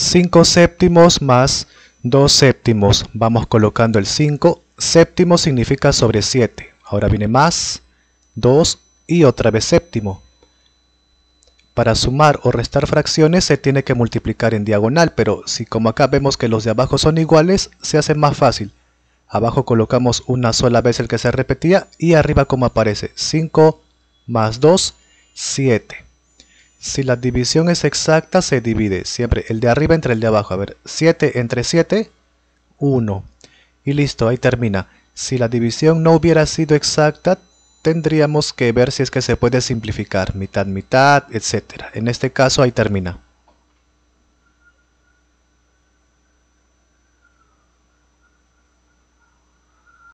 5 séptimos más 2 séptimos. Vamos colocando el 5. Séptimo significa sobre 7. Ahora viene más, 2 y otra vez séptimo. Para sumar o restar fracciones se tiene que multiplicar en diagonal, pero si como acá vemos que los de abajo son iguales, se hace más fácil. Abajo colocamos una sola vez el que se repetía y arriba como aparece, 5 más 2, 7. Si la división es exacta, se divide siempre el de arriba entre el de abajo. A ver, 7 entre 7, 1. Y listo, ahí termina. Si la división no hubiera sido exacta, tendríamos que ver si es que se puede simplificar, mitad, mitad, etc. En este caso, ahí termina.